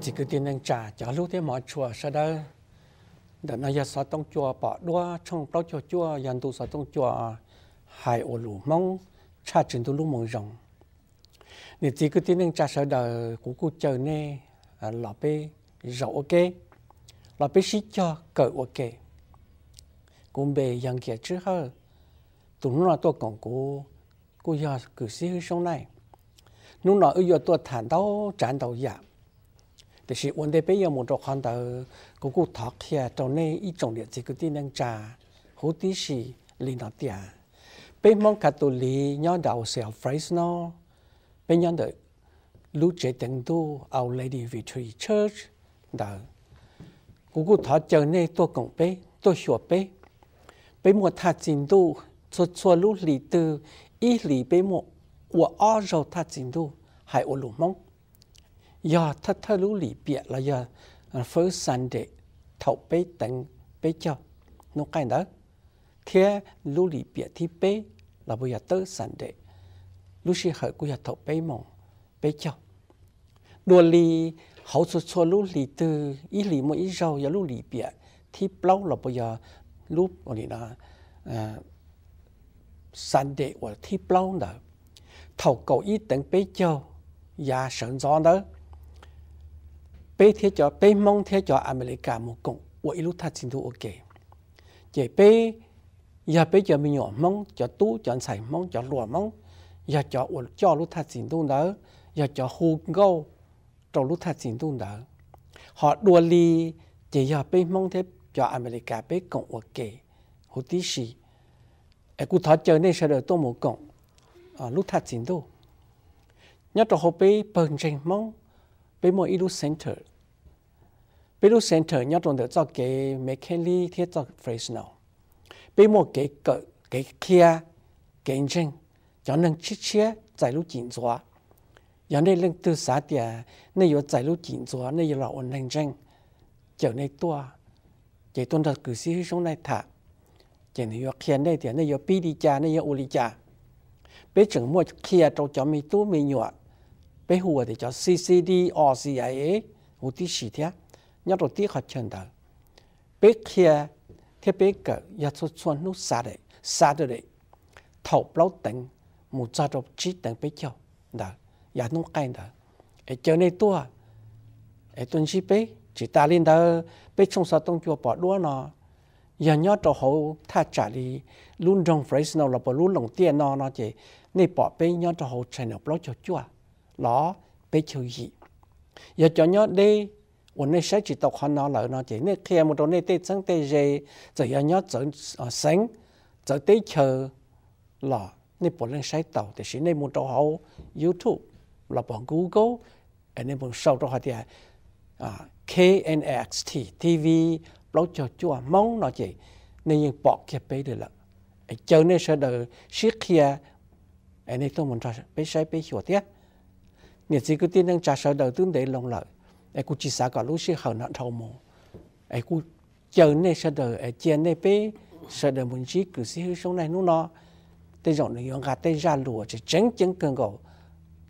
chỉ cứ tiền năng trả trả lúc thế mọi chùa sẽ đó đợt này giờ sáu tông chùa bỏ đua trong đó cho chùa dàn tu sáu tông chùa hại ô lũ mong cha trình tu lúc mong rồng để chỉ cứ tiền năng trả sau đó cũng cứ chờ nè lọ bê rậu ok lọ bê xí cho cỡ ok cũng bề dàn kia chứ hơn tụi nó tôi còn cố cố giờ cứ xí sĩ sống này nó nói giờ tôi thản đâu trán đầu giảm dạ. 但是问题不要么着看到嗰个读起啊，就呢一种的这个点能查，好啲是领导点。被蒙卡杜里 nhau đầu sẽ phrase nó bên nhau được lúc chế tiếng tu Our Lady Victory Church đó cũng cũng thọ chờ này tôi cũng bé tôi hiểu bé bé một thà trình tu cho cho lúc lý tư ý lý bé một của ở rồi thà trình tu hay ở lúc mong giờ thật thơ lũ lì bịa là giờ first Sunday thấu bế tận bế cho nó cái đó thế lũ lì bịa thì bế là bây giờ tới Sunday lũ sĩ hợi của giờ thấu bế mong bế cho đùa lì hậu số số lũ lì từ ý lì mỗi ý rau giờ lũ lì bịa thì lâu là bây giờ lũ ở đây là uh, Sunday hoặc thì lâu đó thấu cầu ý tận bế cho và sơn gió đó thế thế cho cho cho cho cho cho cho cho cho mong mong mong mong một ok, chỉ giờ giờ giờ giờ mình tu đó, đó, họ đua li chỉ giờ bên mong thế cho America bên cộng và kể hồ tí gì, ai cũng thọ chơi nên sẽ được tôi một cộng à, ờ, lúc thật chính đâu nhất là họ bên bần tranh mong bên một ilu center Peru Center nhất là cho cái mấy cái lý thiết cho Fresno. Bây một cái cái kia cái chân cho nên chi chia giải lúc chỉnh xóa. Giờ này lên từ xã địa này có giải lúc chỉnh xóa này là ổn định chân. Giờ này tua chỉ tuân thật cử sĩ xuống này thả. Giờ này có khiến này thì này có bi đi này có u Bây chừng mua kia cho cho mi tu mi nhọa. Bây hùa thì cho CCD or CIA hù tí xì thiết nhất rồi tiếc học chân đời biết kia thế biết cỡ nhớ cho chuẩn nút xa đấy xa được đấy thấu lâu tỉnh một gia độc chỉ tỉnh biết chưa đó nhà nông cây đó ở chỗ này tua ở tuần chỉ biết chỉ ta lên đó biết trong sao tông chùa bỏ đua nó giờ nhớ cho hậu tha trả đi luôn trong phrase nào là bỏ luôn lòng tiền nó nó chỉ nên bỏ bê nhớ cho hậu chạy nó bỏ cho chùa nó bê chiều gì giờ cho nhớ đi 我那些只到看到了那些，那天么多那对真对热，只要要走啊生，走地球啦，你不能晒到，但是你么多好 YouTube，啦帮 Google，哎你么搜到下啲啊 KNXT TV，攞咗做啊網那些，你用博嘅俾你啦，就那些的識嘅，哎你都唔做，俾晒俾少啲，你只個啲能接受到都得弄啦。ai cũng chỉ xa cả lúc xưa hậu nạn thầu mồ ai cũng chờ nay sợ đợi, ai chờ nay bé sợ đợi muốn chỉ cứ xí hơi sống này nó nó tới dọn này ông gà tê ra lùa chỉ chấn chấn cơn gầu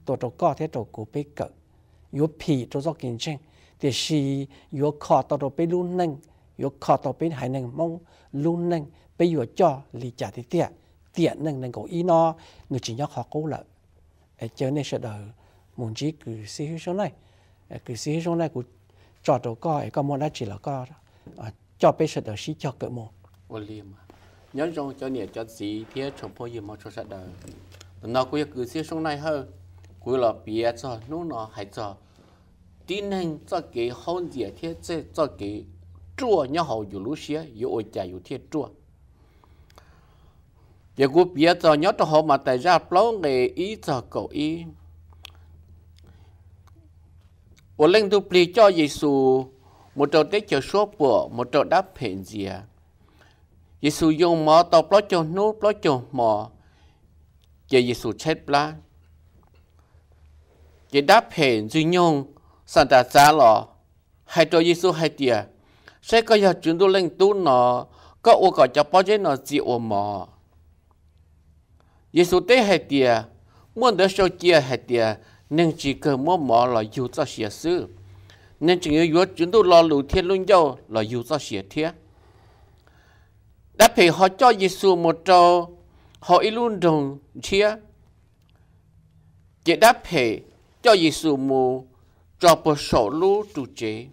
tổ tổ co thế tổ cổ bé cỡ yếu phì tổ do kiến tranh thì si yếu khó tổ tổ bé luôn nâng yếu khó tổ bé hải nâng mong luôn nâng bé yếu cho lì trả thì tiệt tiệt nâng nâng cổ ý nó người chỉ nhắc họ cố lợi ai chờ nay sợ đợi muốn chỉ cứ xí hơi sống này Ờ, cái sĩ trong này của trò trò coi có món đã chỉ là có ờ, cho bé sợ đó sĩ cho cỡ một nhớ trong cho nhẹ cho sĩ thế trong phố gì mà cho sợ đó nó cũng cứ sĩ trong này hơn cứ là bia cho nó nó hay cho tin nên cho cái hôn gì thế cho cho cái chua nhau hậu dù lúa xía dù ôi chả dù thế chua giờ cô bia cho nhớ cho họ mà tại ra plong nghề ý cho cậu ý 我令到不叫耶稣，我做得就说不，我做得偏见。耶稣用毛到不就努不就毛，也耶稣 chết lá. Ye đã phèn duy nhung sẵn đã giá lò. Hai cho giê xu hai tìa. Sẽ có giờ chúng tôi lên tu nó. Có ô có cho bao nó dị ô mò. Giê xu tế Muốn đỡ sâu chia hai tìa nên chỉ cần mua mỏ là dù cho xỉa sư nên chỉ yếu yếu chúng tôi lo lũ thiên luôn dâu là dù cho xỉa thiết đáp phải họ cho Giêsu một trò họ ý luôn đồng chia chỉ đáp phải cho Giêsu một trò bộ sổ lũ trụ chế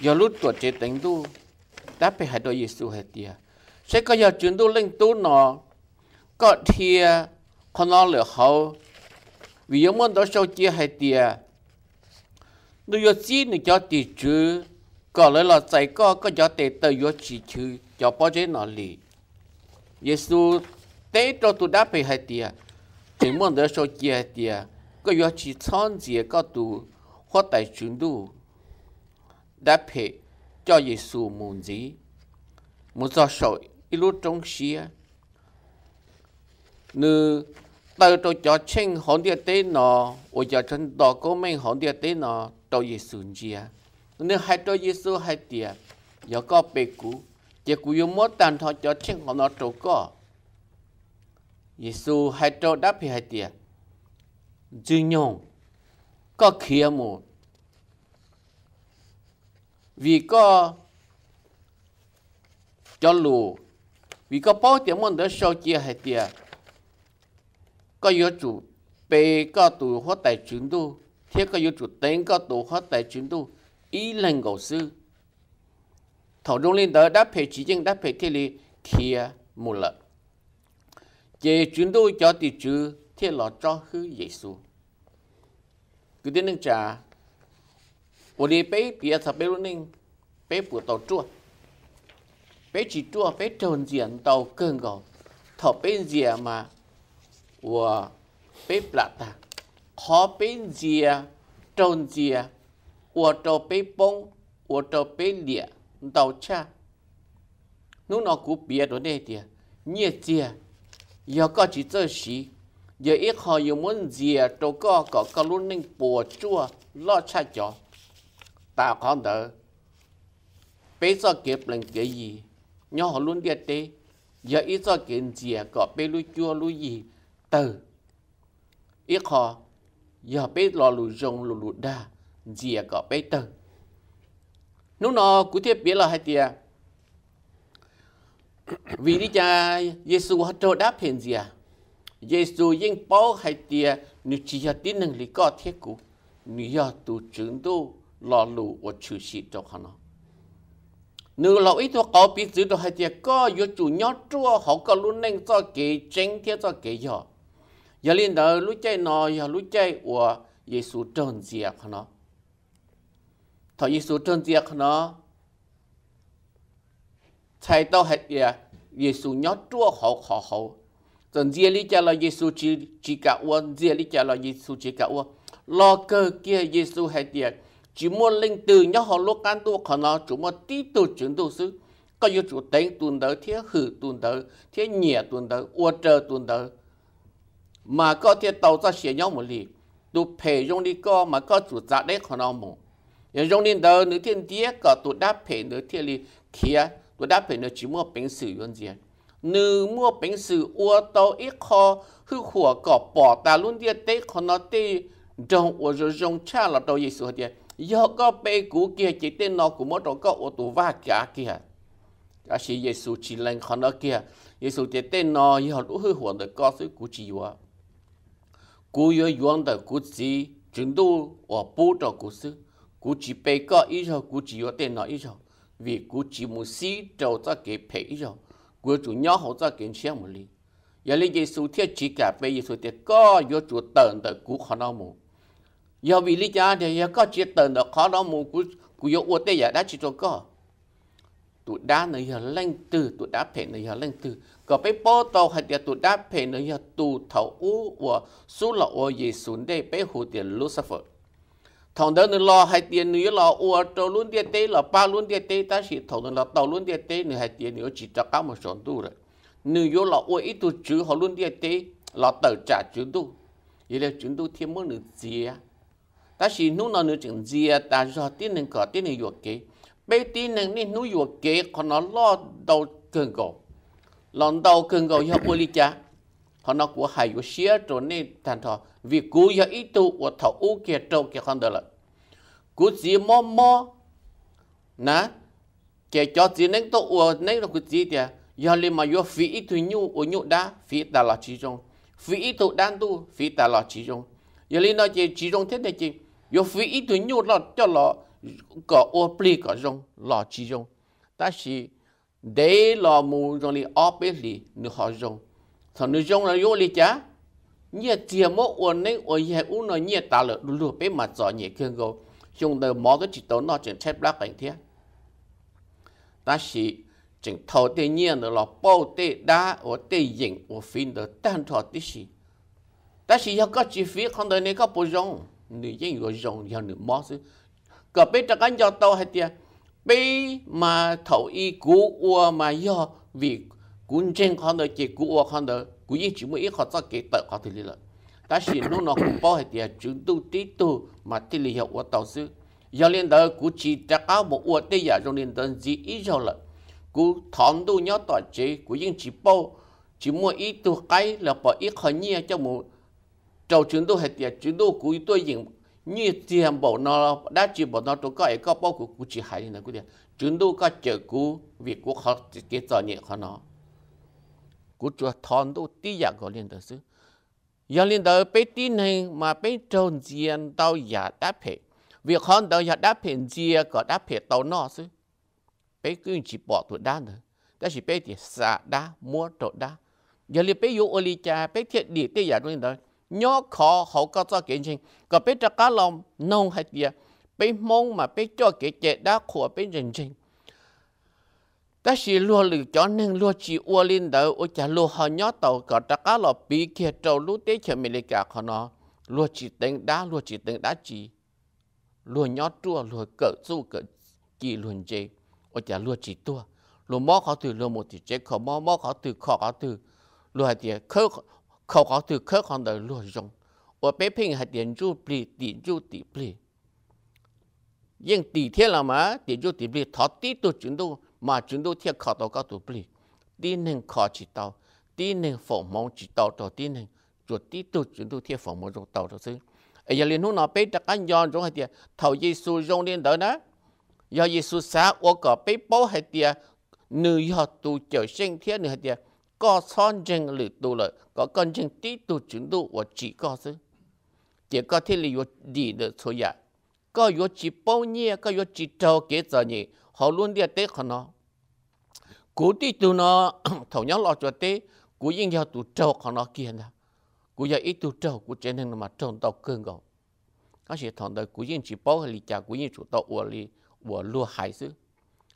giờ lũ trụ chế tính tu đáp phải hãy đôi Giêsu hết tiệt sẽ có giờ chúng tôi lên tu nó có thia con nó lửa hậu vì yếu môn đó sau chia hai tia nếu yếu chi thì cho tỷ chứ có lẽ là chạy có có cho tệ tờ yếu chỉ chứ cho bao chế nó lì Giêsu tế cho tụ đáp về hai tia thì môn đó sau chia hai tia có yếu chỉ chọn gì có tụ hoặc tại chúng đủ đáp hệ cho Giêsu muốn gì muốn do sỏi ít lúc trong xia nữ từ tôi cho chính hồn địa tế nó ôi cho chân đó có mình hồn địa tế nó tôi gì sướng chia nếu hai tôi gì số hai địa, giờ có bề cũ chỉ cũ yêu mất tàn thôi cho chính hồn nó trâu có Giêsu hai trâu đáp hai địa, dư nhung có kia mù vì có cho lù vì có bao tiền muốn đó sau chia hai địa có yếu chủ bề có tù hóa tài chúng tu thiết có yếu chủ tính có tù hóa tài chúng tu ý lần cổ sư thổ trung linh đó đáp hệ chỉ chân đáp hệ thiết lý kia một lần chế chúng tu cho tỷ trừ thiết lọ cho hư dễ xu cứ tiến nâng trà ủa đi bế bia thập bế luôn nâng bế bùa tàu chua bế chỉ chua bế trồn diện tàu cơn gò thọ bế dìa mà 我被不打，好被接中接，我都被崩，我都被裂到差。侬那股别多那点，你接，要搞起这事，要一好有么接，都搞搞搞路能博住老差脚，大看头，被这给不能给伊，你好论点的，要一早给接搞被路叫路伊。từ ít họ giờ bé lò lù rồng lù lù đa dìa có bé từ nó nó cũng thiết biết là hai tia vì đi cha Giêsu họ trâu đáp hiện gì à Giêsu yên bao hai tia nếu chỉ cho tin năng lý có thiết cụ nếu giờ tu chứng tu lò lù và chữ sĩ cho họ nó nếu lò ít thuộc có biết giữ được hai tia có yếu chủ nhớ chua họ có luôn nên cho kế tranh thiết cho kế giỏi giờ lên đó lúc chơi nó giờ lúc chơi của Giêsu trơn diệt nó thọ Giêsu trơn diệt nó thầy tao hết giờ Giêsu nhớ chúa hậu họ hậu trơn diệt lý cha là Giêsu chỉ chỉ cả uôn diệt lý cha là Giêsu chỉ cả uôn lo cơ kia Giêsu hết giờ chỉ muốn linh từ nhớ họ lúc ăn tu khả nó chúng mà tí tu chứng tu sư có yêu chủ tính tuần tới thiết hử tuần tới thiết nhẹ tuần tới uo trơ tuần tới mà có thể tạo ra xe nhau một lì tụ phải dùng đi có mà có chủ giá dạ đấy khó nào mù yên dùng đi đâu nữ thiên địa có tụ đáp phải nữ thiên lì kia tụ đáp phải nữ chỉ mua bình sử dụng gì nữ mua bình sử ua tàu ít khó hư hùa có bỏ ta luôn đi tế khó nó tế trong ua rồi dùng cha là tàu gì sửa đi do có bê cũ kia chỉ tên nó của mỗi đầu có ua tụ va cả kia cả sĩ Giêsu chỉ lệnh khó nó kia Giêsu chỉ tên nó do lũ hư hùa được có sự cú chỉ hoa 古有冤的古事，全都我不道古事。古事被告一首，古事有电脑一首，为古事母事找再给赔一首，古主然后再给项么哩？要哩件事贴只敢赔，件事的哥要主等的古很难么？要为你家的要哥只等的很难么？古古有我的也难去做哥。tụi đá nơi giờ lên từ tụi đá phê nơi giờ lên từ có bé bố tàu hay là tụi đá phê nơi giờ tụ thảo u và số là ô gì xuống đây bé hồ tiền Lucifer thằng đó nó lo hay tiền nữa lo u trâu luôn tiền tê là ba luôn tiền tê ta chỉ thằng nó là tàu luôn tiền tê nữa hay tiền nữa chỉ cho cá một số tu rồi nữ yo là u ít tu chữ họ luôn tiền tê lọ tàu trả chữ tu vậy là chữ tu thêm một nửa gì ta chỉ nút nó nửa chữ gì ta cho tiền nên có tiền nữa kế bây tí nâng ni nú yu kế khó nó lo đầu cường cầu lòng đầu cường cầu yếu bố lý cha họ nó của hải yu xía rồi nê thành thọ vì cú yếu ý tu của thọ u kê trâu kê không được lợi cú gì mò mò nà kê cho gì nâng tổ u nâng là cú gì tìa yếu lì mà yếu phí ý tu nhu u nhu đá phí tà lọ trí trong phí ý tu đan tu phí tà lọ trí trong yếu lì nó chỉ trí trong thế này chỉ yếu phí ý tu nhu lọ cho lọ có ô pli có dùng lo chi rong ta chỉ để lo mù rong li ô bê li nửa họ dùng, thằng nửa rong là yếu li chả nhẹ tiền mốt ô nấy ô nhẹ u nó nhẹ ta lợ lu lu bê mà giỏ nhẹ kêu gấu dùng đời mò cái chỉ tố nó chuyện chép lá cảnh thế ta chỉ chỉnh thầu tiền nhiên là lò bao tê đá ô tê dịnh ô phim được tan thọ tí xì ta chỉ có chi phí không đời này có bù dùng, nửa dịnh rồi rong giờ nửa mò ก็ไปตะกันยอโตให้เตียไปมาเถาอีกูอัวมาย่อวิกุนเจงคอนเดอเจกูอัวคอนเดอกูยิ่งจิมอีขอจะเกตเตอขอทีลีละแต่สินู่นนอกูป้อให้เตียจุดดูตีตูมาที่ลีเหวเต่าซื้อยาเรียนเดอกูจีจะก้าวบอกอัวเตียจงเรียนเดินจีอีเจ้าละกูถอนดูย่อต่อเจกูยิ่งจีป้อจิมัวอีตัวไกลแล้วปออีขอเนี่ยเจ้าหมูเจ้าจุดดูให้เตียจุดดูกูตัวยิ่ง như tiền bộ nó đã chỉ bộ nó tôi có ấy có bao của cụ chỉ hay là cụ tiền chúng tôi có chờ cụ việc quốc họ cái trò nhẹ của nó cụ cho thon tôi tí giả gọi lên tới xứ giờ liên tới bấy tí này mà bấy trôn diện tao giả đáp hệ việc họ tao giả đáp hệ gì có đáp hệ tao nó xứ bấy cứ chỉ bỏ tụi đá nữa đó chỉ bấy thì xả đa mua trộn đa giờ liên bấy yếu ô ly cha bấy thiệt đi tí giả liên tới nhỏ khó họ có cho kiến trình có biết cho cá lòng nông hay gì biết mong mà biết cho cái chế đã khổ biết rình trình ta chỉ lúa lử cho nên lúa chỉ ua lên đầu ua chả lúa họ nhỏ tàu có cho cá lòng bị kẹt trâu lúa tế cho mình cả họ nó lúa chỉ tính đá lúa chỉ tính đá chỉ lúa nhỏ chua lúa cỡ du cỡ kỳ luôn chế ua chả lúa chỉ tua lúa mò khó từ lúa một thì chế khó mò mò khó từ khó khó từ hay thì khơ เขาก็ถือเครื่องของเดอร์ลอยงว่าเป๊ะเพ่งให้เตียนจูปลีตีนจูตีปลียิ่งตีเทียนละมาตีนจูตีปลีทอดตีตัวจุนดูมาจุนดูเทียนขอตัวก็ตัวปลีตีหนึ่งขอจิตเตาตีหนึ่งฝงมองจิตเตาตัวตีหนึ่งจุดตีตัวจุนดูเทียนฝงมองตรงเตาตัวซึ่งไอ้ยาเรียนหูนอเป๊ะตะกันย้อนตรงให้เตียเท่าเยซูยงเรียนเดอนะยาเยซูสาอวกก็เป๊ะโป้ให้เตียหนึ่งยอดตัวเจียวเส้นเทียนหนึ่งให้เตีย có son chân lử tu lợi có con chân tí tu chứng tu và chỉ có sư chỉ có thế là đi được số giả dạ. có yếu chỉ bao nhiêu có yếu chỉ trâu kế giờ nhỉ họ luôn đi tế họ nó cố tí tu nó thầu nhau lo cho tế cố yên nhau tu trâu họ nó kia nè cố giờ ít tu trâu cố trên nên mà trâu tao cương gầu các sĩ thằng đời cố yên chỉ bao hay cha cố yên chủ tao uo li uo lúa hải sư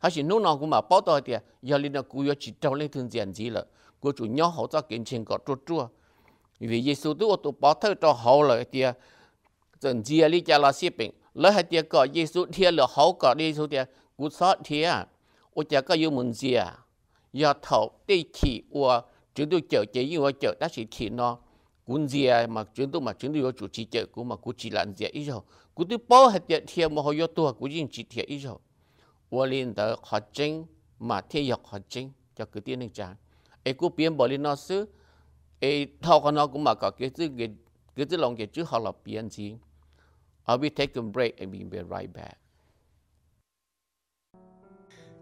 các sĩ nô nào cũng mà bao tao thì à, giờ linh nó cố yếu chỉ trâu lên thường diện gì lợi của chủ nhau họ cho kiến trình có chua chua vì Giêsu tu tu bỏ thơ cho họ lời tia dần chia lý cha là xếp bình lỡ hai tia có Giêsu tia là họ có đi số tia cú sót tia ô cha có yêu muốn gì do giờ thầu đi chỉ ô chúng tôi chờ chế yêu chở đã chỉ chỉ nó cũng gì mà chúng tôi mà chúng tôi chủ trì chờ cũng mà cũng chỉ làm gì ít rồi cũng tôi bỏ hết tiền thiệt mà họ yêu tôi cũng riêng chỉ thiệt ít rồi 我领导学生，马天玉学生，就佢啲呢站。Eko gì. I'll be taking break and we'll be right back.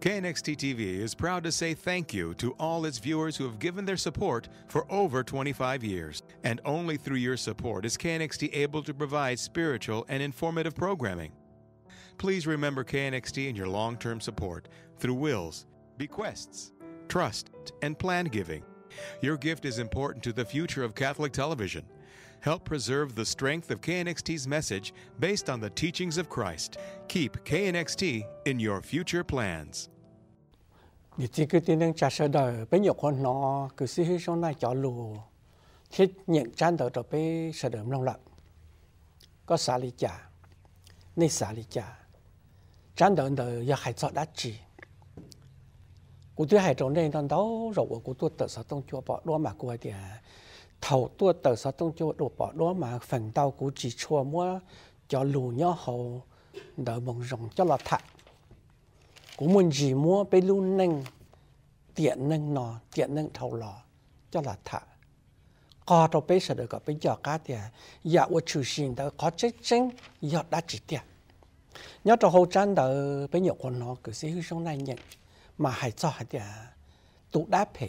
KNXT TV is proud to say thank you to all its viewers who have given their support for over 25 years. And only through your support is KNXT able to provide spiritual and informative programming. Please remember KNXT and your long term support through wills, bequests, trust, and plan giving. Your gift is important to the future of Catholic television. Help preserve the strength of KNXT's message based on the teachings of Christ. Keep KNXT in your future plans. Ni กูตัวให้ตรงนี้ตอนเดาเรากูตัวเติร์สต้องจัวปอดมากูไอเดีย头ตัวเติร์สต้องจัวดูปอดมาฝั่งเดากูจีชัวมัวจะลูย่อเขาเดามองรงจะละถักกูมันจีมัวไปลูนึ่งเตียนนึ่งนอเตียนนึ่งเท่าหล่อจะละถักก็ตัวไปเสด็จก็ไปหยอกกาเดียอยากว่าชูชิงแต่ขอเจ๊เจ๊งหยอกได้จีเดีย nhớ cho hậu trang đỡ với nhiều con nó cứ xí hư sống này nhận mà hãy cho hải địa tụ đá phê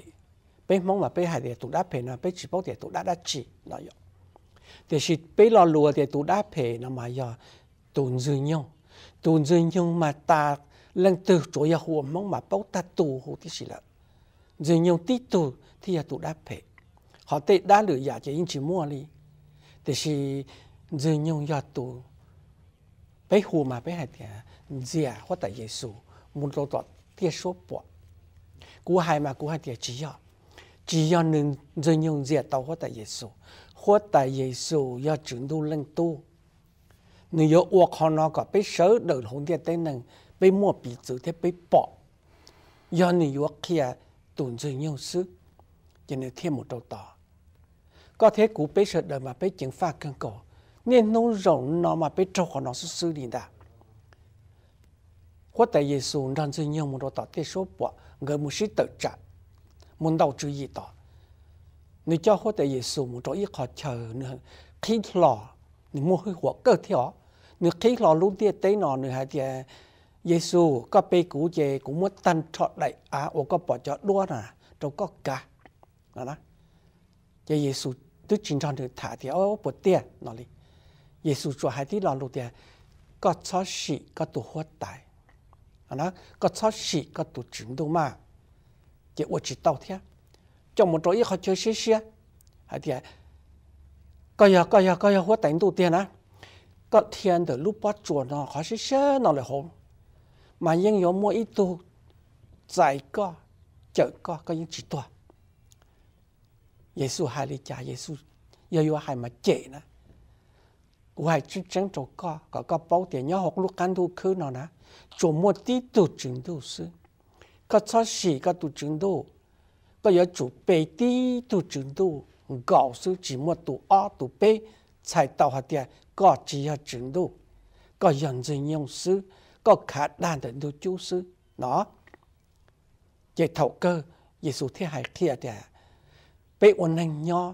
bé mong mà bé hải địa tụ đá phê nó bé chỉ bốc địa tụ đá đá chỉ nó yo thì chỉ bé lo lùa địa tụ đá phê nó mà yo tụ dư nhung tụ dư nhung mà ta lần từ chỗ ya hồ mong mà bốc ta tụ hồ thì chỉ là dư nhung tí tụ thì ya tụ đá phê họ tệ đá lửa giả chỉ chỉ mua đi thì chỉ dư nhung ya tụ bé hồ mà bé hải địa dìa hoặc tại Giêsu muốn lo tọt thì số bỏ cú hai mà cú hai thì chỉ cho chỉ nên dân dùng diệt tàu hóa tại Giêsu hóa tại Giêsu do chuyển tu lên tu nếu do uộc họ nó có biết sớ được hồn tiền tên nâng bị mua bị chữ thế bị bỏ do nếu do kia tổn dân dùng sức cho nên thêm một đầu tỏ có thể cú bây giờ đời mà bây chứng phạt cân cổ nên nó rộng nó mà bây trâu họ nó xuất xứ đi đạo 或者耶稣让这样么多大的说不，我们是得着，门道注意到，你叫或者耶稣么多一块条呢，开了，你莫去活个条，你开了路的对呢，你还得。耶稣ก็ไปกูเจกูมดตันทอดไหลอาโอก็ปอดจะล้วนนะตรงก็กะนะนะเจเยซูตึกจินทอนถึงถาเดียวปวดเตี้ยนอเลยเยซูชัวหายที่รอลูเตียก็ช้อชีก็ตัวหัวตาย啊那个操西个都程度嘛，给我知道的，叫么着一好就谢谢，还的，个呀个呀个呀，我等到点呢，个天的路不转呢，还是些那里好，嘛应有么一度，再个，这个个应知道，耶稣还里家耶稣，又有还没解呢，我还真正做个个个包点要学路干都去了呢。琢磨地都真都是，佮擦洗佮都真都，佮要做背地都真都，告诉寂寞都啊都背，才到下点各只要真都，各认真用事，各看难的都就是喏，这头哥耶稣天还贴的，被我能要，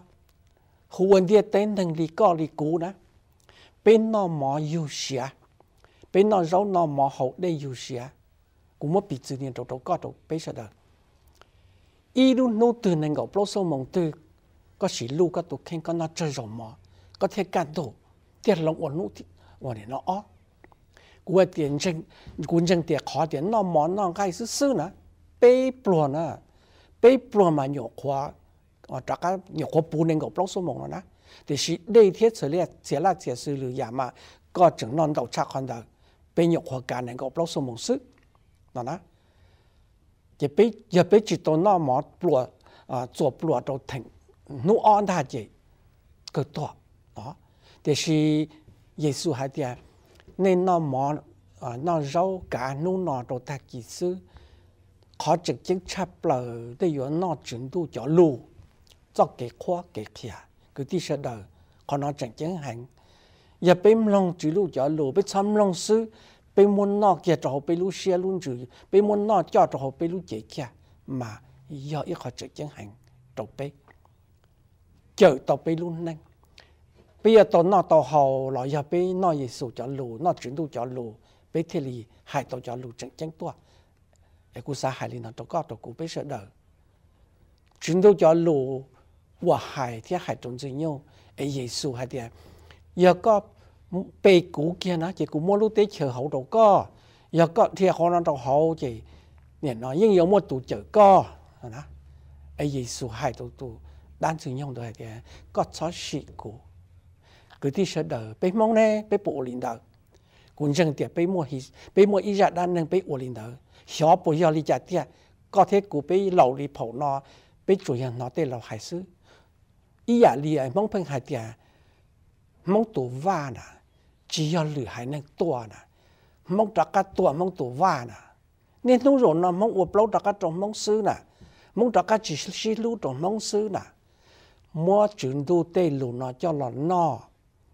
胡文的等能力高力高呢，被那么有些。bây nó rau nó mò hậu để yêu xia cũng mất bị tự nhiên trâu trâu có trâu bây giờ đời y luôn nô từ này ngọc lâu sâu mong từ có chỉ lưu có tụ khen có nó chơi rầu mò có thể can đồ tiền lòng ổn nô thì này nó ó của tiền chân cuốn chân tiền khó tiền nó mò nó cái sư sư nữa bây bùa nữa bây bùa mà nhổ khóa ở trong cái nhổ khóa bùn này ngọc lâu sâu mong rồi nè thì chỉ đây thiết xử lý sẽ là sẽ xử lý mà có chứng non đầu chắc hơn đời bên nhục hoa cả này có bao số mong sức đó nè chỉ biết chỉ biết chỉ tôi nó mà bùa à 做不了都挺努安他这个多啊，但是耶稣还讲，你那么啊那肉干努那都他几次，他直接吃不了的有那程度叫路，做给夸给吃，佮啲食到可能正经很。也被弄住路家路，被参弄死，被莫那家着好被路写路住，被莫那家着好被路解家嘛，要一个直接行着被，就到被路弄。bây giờ tôi nó tàu hầu là giờ bây nó gì sổ cho lù nó chuyển tu cho lù bây thế thì hai tàu cho lù chẳng chẳng tua để cô xã hai liền tàu có tàu cũng bây sợ đời chuyển tu cho lù và hai thì hai trong dưới nhau ấy gì sổ hai thì giờ có 被古建啊，这古莫路得吃好多个，要个贴好那种好这，年那应有莫读这个，啊，哎耶稣还都都单纯用的个，各草事故，佢啲石头被蒙呢，被布林头，管正啲被莫去，被莫一日单能被布林头，小不要你家啲，各贴古被老里跑那，被主人拿得老还是，一日里哎蒙碰下啲，蒙多弯啊。chỉ cho lửa hai năng tua nè mong trắc cá tua mong tua va nè nên nông rồi nó mong uổng lâu trắc cá trồng mong sư nè mong trắc cá chỉ xí lú trong mong sư nè mua chuyển đu tê lù nó cho lọ no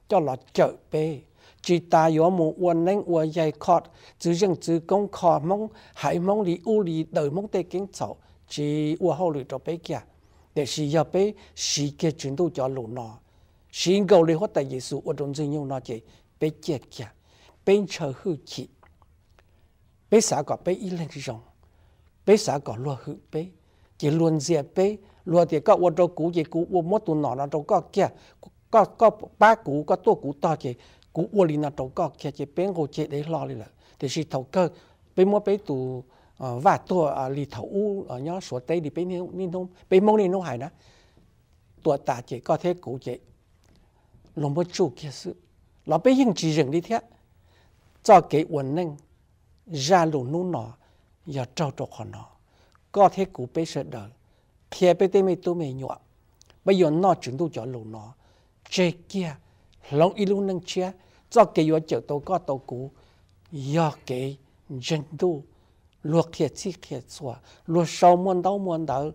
cho lọ chợ bê chỉ ta yếu mù uốn nên uốn dây cọt chứ dân chứ công khó mong hãy mong đi u đi đời mong tê kiến sầu chỉ uổng hậu lửa cho bê kia để xí yếu bê xí kia chuyển đu cho lù nó xin cầu lời hóa tại giê xu uốn trong dinh nhau nó chỉ chỉ thì có có có có cũ, cũ cũ, cũ ba to 被解决，被扯后期，被啥个被一人用，被啥个落后被，给乱接被，落的个我都估计估我没多拿了都个解，个个把股个多股大的股我里那都个解解被我解的落里了，就是头个被没被多。và cũ à lì chỉ lo thì lì thầu u ở nhớ số tây thì bên nên nông bên mông nên nông hải đó tôi ta chỉ có thể cũ chỉ lòng bất chủ kia sự chỉ rừng đi thế, cho cho cho ra nọ nọ, nọ trâu trọc họ bây bây bây giờ giờ mới nhọ, chuyển kia lòng luộc thiệt chi thiệt xua luộc sâu muôn đau muôn đau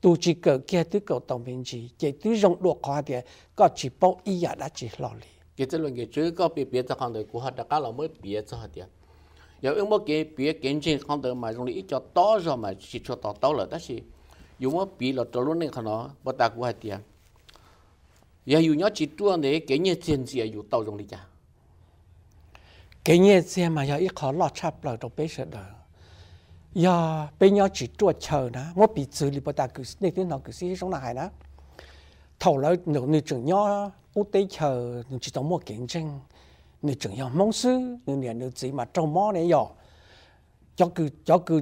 tu chỉ cỡ kia tư cầu tổng bình chỉ chỉ tư rộng đuộc hóa thì có chỉ bao ý giả đã chỉ lo lý cái chất lượng cái chữ có bị biết cho con đời của họ đã cá là mới biết cho họ tiền rồi ứng một cái biết kiến trình con đời mà dùng lý cho to rồi mà chỉ cho to to là đó chỉ dùng một bị là cho luôn nên nó bắt ta của họ tiền giờ dùng nhớ chỉ tuân để cái như tiền gì ở tàu dùng lý cha cái như tiền mà giờ ít khó lo chắp là trong bế sợ đời giờ bây giờ chỉ tuân chờ đó mỗi bị xử lý bắt ta cứ nên thế nào cứ xí sống là hại thầu lại nếu như trường nhỏ quốc tế chờ chỉ trong một kiến tranh nếu trường nhỏ mong sư nếu nhà nếu chỉ mà trong mỏ này nhỏ cho cứ cho cứ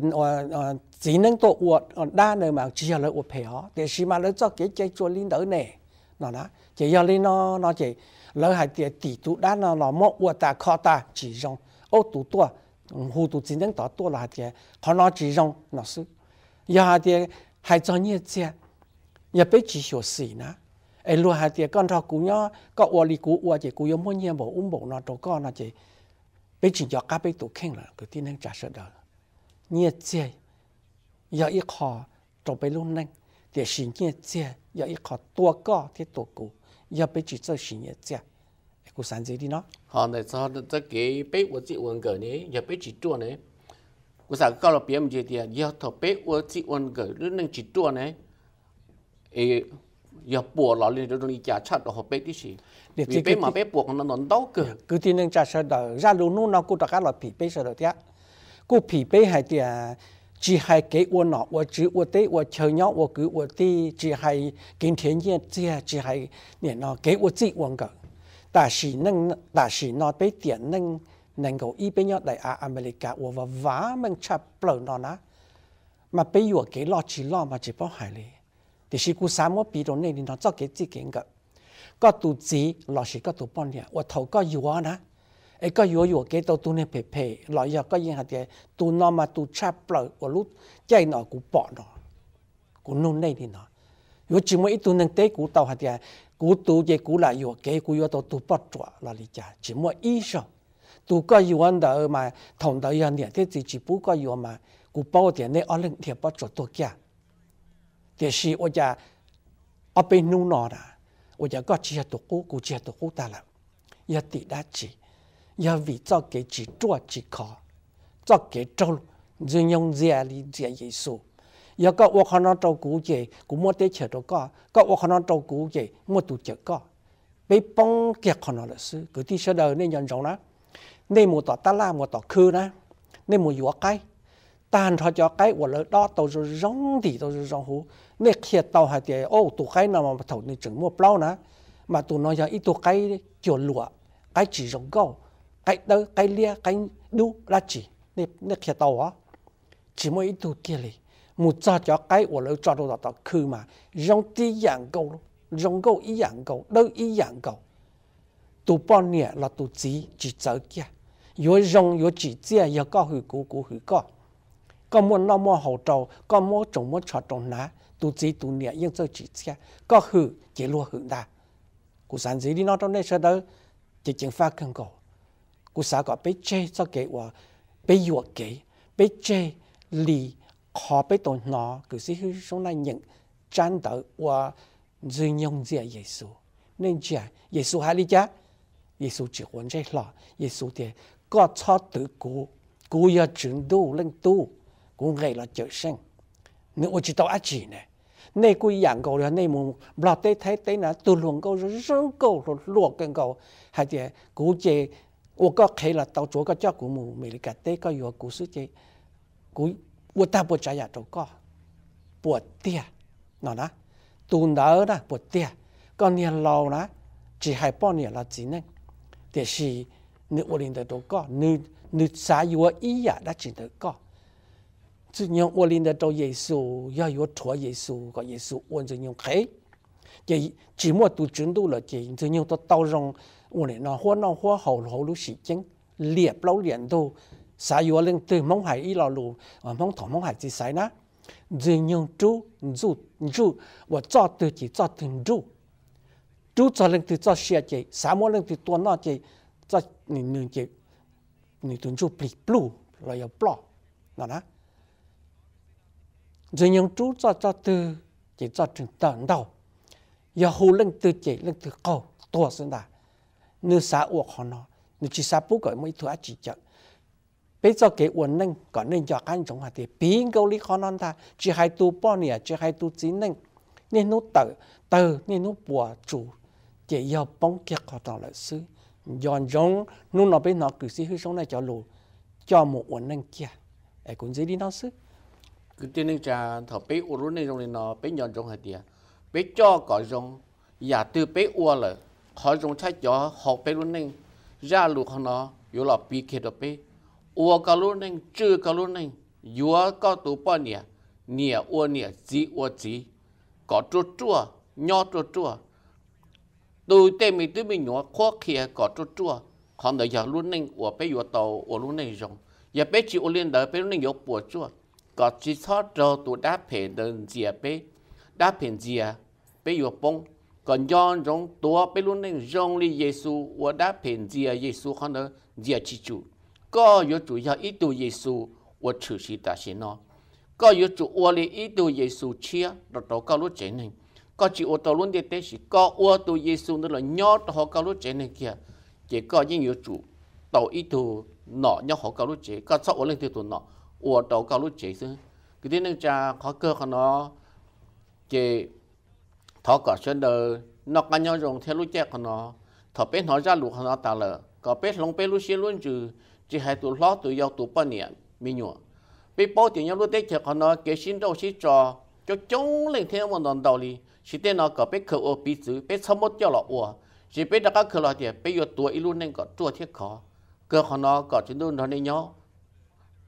chỉ năng tổ uột đa nơi mà chỉ là uột phải họ để xí mà lấy cho cái chơi chua linh đỡ nè nó đó chỉ giờ lên nó nó chỉ lấy hai tiền tỷ tụ đa nó nó mọ uột ta kho ta chỉ rong ô tụ tua hồ tụ chỉ năng tổ tua là tiền họ nó chỉ rong nó sư giờ hai tiền hai cho nhiệt chia giờ biết chỉ hiểu sĩ nữa ai lúa hạt tiền con thọ cú nhó có uo li cú uo chỉ cú yếm mỗi nhiên bộ um bộ nó trâu con nó chỉ bây chỉ cho cá bây tụ khen là cứ tin năng trả sợ đó nhiệt chia giờ ít khó trâu bây luôn năng để xin nhiệt chia giờ ít khó tua co thế tụ cú giờ bây chỉ cho xin nhiệt chia cú sản gì đi nó họ này sao tất cái bây uo chỉ uo gỡ này giờ bây chỉ tua này cú sản cao là biết gì thì giờ thọ bây uo chỉ uo gỡ lúc năng chỉ tua này อย่าปวดหรอเรียนตรงนี้จ่าชัดหรอเป๊ะที่สิมีเป๊ะมาเป๊ะปวดนอนโต๊ะเกือคือที่นึงจ่าชัดเดอร์ราลูนู่นเรากูตะการหลอผีเป๊ะเสดเดียกูผีเป๊ะหายเดีย只系给我拿我只我对我求鸟我给我的只系跟天爷只只系你呢给我自己问个，但是能但是那边点能能够一边要来啊阿美利加我话话们吃不了那，嘛比我给老几老嘛只包海哩。第是古沙漠比容内领导做给自己个，个肚子老是个肚半年，我头个药呢，一个药药给到肚内皮皮，老药个用下的肚那嘛肚差不了，我路再那古薄呢，古弄内的呢，我只么一肚能得古到下的，古肚也古来药给古药到肚不着那里家，只么医生，肚个药的嘛，同的药呢，这只只不过药嘛，古包点那二零天不着多家。这是我家阿被弄闹的，我家搞这些多苦，苦这些多苦大了，也得得起，也为早给去做去考，早给做，人用热力热耶稣。要搞我可能照顾者，古莫得切着搞，搞我可能照顾者，莫杜切搞，被帮结可能了是，佮啲晓得你人种啦，你莫到达啦，莫到去啦，你莫要改。cho cái đó tàu tàu tàu rồi rồi thì hú. Nên khi 但他就该我了，那都是扔的，都是扔湖。那些到还的哦，都该那么头你怎么不捞呢？mà tụi nó giờ ít tụi cái kiểu lụa cái chỉ rồng gấu, cái đó cái lia cái đu là chỉ nên nên khi tàu á chỉ mua ít tụi kia li một cho cho cái của lối cho đồ đó tàu khư mà rồng tí dạng gấu, luôn gấu gâu ý dạng gâu đâu ý dạng gấu. tụi bao nè là tụi chỉ chỉ sợ kia yếu rồng yếu chỉ chia có hư cố cố hư có có muốn nó mua hậu trầu có muốn trồng mua trò trồng ná tu chỉ tu niệm nhưng sơ chỉ xe có hư chỉ lúa hử đa cụ sản gì đi nó trong đây sơ đó chỉ chính phát cần cổ cụ xã có bế chê cho kế và bế yuộc kế bế chê lì khó bế tổn nó cứ sĩ hư số này nhận trang tử và dư nhông dịa dạy sư nên chả dạy sư hai lý chá dạy sư chỉ huấn chế lọ dạy sư thì có cho tử cụ cụ ya chuyển tu lên tu cũng gây là chở sinh nếu ở chỉ tao ác chỉ này nay cô dạng cầu là nay mùng lọt tới thấy tới là tu luồng cầu rồi rớn cầu rồi luộc cần cầu hay thì cú chê ô có khi là tao chúa có cho cú mù mì cả tế có yếu cú sư chế, cú ô ta bộ trái nhà trâu có bộ tia nó đó tu đỡ đó bộ tia còn niên lâu đó chỉ hai bao niên là chỉ nên thì là nếu ô linh tới trâu có nếu nếu xã yếu ý giả đã chỉ tới có 只用我领得到耶稣，要有托耶稣，个耶稣我就用开。这寂寞都准到了，这就用到到让我领那花那花好好路时间，猎老连到啥有领对蒙海一老路啊蒙头蒙海这啥呢？就用住住住，我早得起早得住，住早领得早些这，啥么领得多那这，早你你这你等住不不，来要不，那哪？dân nhân chú cho cho từ chỉ cho trường tận đầu giờ hồ lên từ chỉ lên từ cầu tua sinh đà nữ xã uộc họ nó nữ chỉ xã bố gọi mới thứ á chỉ chậm bây giờ cái uẩn nâng còn nên cho anh chúng ta thì biến câu lý khó non ta chỉ hai tu bao nè à, chỉ hai tu chín nâng nên nó tự tự nên nó bùa chủ chỉ giờ bóng kia họ tạo lại sư dọn giống nó nó bây nó cứ sĩ hư sống này cho lù cho một uẩn nâng kia ai cũng dễ đi nó sư cứ tin nên cha thọ bé u rú nên rồi nó bé nhọn trong hai tia bé cho cỏ rong giả từ bé u là họ rong chắc gió học bé luôn nên ra lục họ nó yếu là bị kẹt ở bé u cả luôn nên chữ cả luôn nên yếu có tụ bao nhiêu nhiều u nhiều gì u gì có chua chua nhỏ chua chua tôi tên mình tôi mình nhỏ khó kia có chua chua họ nói giờ luôn nên u bé u tàu u luôn nên rong giờ bé chỉ u liên đó bé luôn nên yếu bùa chua ก็ชิทอดเราตัวด้าเพนเดินเจียไปด้าเพนเจียไปอยู่ปงก่อนย้อนรงตัวไปรุ่นนึงรงลีเยซูว่าด้าเพนเจียเยซูเขาเนเจียชิจูก็อยู่จุยาอีตัวเยซูว่าชื่อชิตาชินอก็อยู่จุว่าลีอีตัวเยซูเชียเราตัวก็รู้เจนึงก็จีว่าตัวรุ่นเดเตชิก็ว่าตัวเยซูนั่นแหละย้อนตัวก็รู้เจนึงเกียเจก็ยิ่งอยู่จุตัวอีตัวหนอย้อนเขาก็รู้เจก็ชอบว่าเรื่องตัวหนอ ủa tổ cao lúc chế sư cái tiếng nước cha khó cơ khó nó chế thọ cả sơn đời nó cá nhau rồng theo lúc chết khó nó thọ bên nó ra lụt khó nó ta lờ có bên lòng bên lúc xí luôn chứ chỉ hai tụ lo tụ yếu tụ bao nhiêu mi nhua bên bao tiền nhau lúc tết chế khó nó kế xin đâu xí cho cho chống lên theo một đòn đầu đi chỉ tên nó có bên khờ ô bị chữ bên sớm mất cho lọ ủa chỉ bên đã các khờ lọ thì bên yêu tụ ít luôn nên có tụ thiết khó cơ khó nó có chuyện đâu nó nên nhau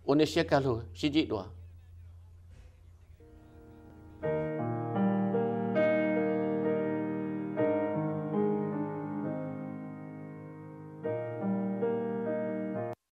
Indonesia kalau sijik dua.